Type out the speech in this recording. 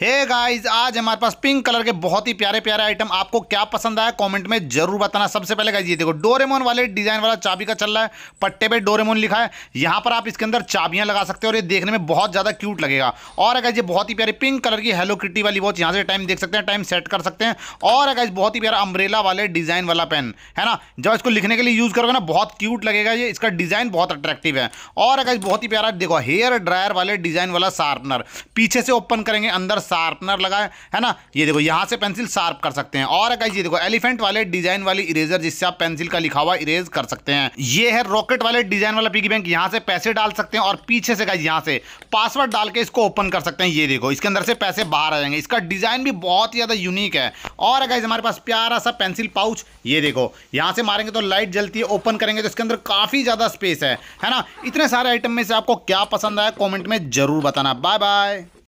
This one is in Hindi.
हे hey गाइस आज हमारे पास पिंक कलर के बहुत ही प्यारे प्यारे आइटम आपको क्या पसंद आया कमेंट में जरूर बताना सबसे पहले गाइस ये देखो डोरेमोन वाले डिजाइन वाला चाबी का चल रहा है पट्टे पे डोरेमोन लिखा है यहाँ पर आप इसके अंदर चाबियाँ लगा सकते हो और ये देखने में बहुत ज़्यादा क्यूट लगेगा और अगर ये बहुत ही प्यारी पिंक कलर की हेलो किटी वाली वॉच यहाँ से टाइम देख सकते हैं टाइम सेट कर सकते हैं और अगर बहुत ही प्यारा अम्ब्रेला वाले डिजाइन वाला पेन है ना जब इसको लिखने के लिए यूज़ करोगे ना बहुत क्यूट लगेगा ये इसका डिज़ाइन बहुत अट्रैक्टिव है और अगर बहुत ही प्यारा देखो हेयर ड्रायर वाले डिजाइन वाला शार्पनर पीछे से ओपन करेंगे अंदर शार्पनर लगा है है ना ये देखो यहाँ से पेंसिल शार्प कर सकते हैं और अगर ये देखो एलिफेंट वाले डिजाइन वाली इरेजर जिससे आप पेंसिल का लिखा हुआ इरेज कर सकते हैं ये है रॉकेट वाले डिजाइन वाला पिगी बैंक यहाँ से पैसे डाल सकते हैं और पीछे से गाइज यहाँ से पासवर्ड डाल के इसको ओपन कर सकते हैं ये देखो इसके अंदर से पैसे बाहर आ जाएंगे इसका डिजाइन भी बहुत ज्यादा यूनिक है और अगर हमारे पास प्यारा सा पेंसिल पाउच ये देखो यहाँ से मारेंगे तो लाइट जलती है ओपन करेंगे तो इसके अंदर काफी ज्यादा स्पेस है है ना इतने सारे आइटम में से आपको क्या पसंद आया कमेंट में जरूर बताना बाय बाय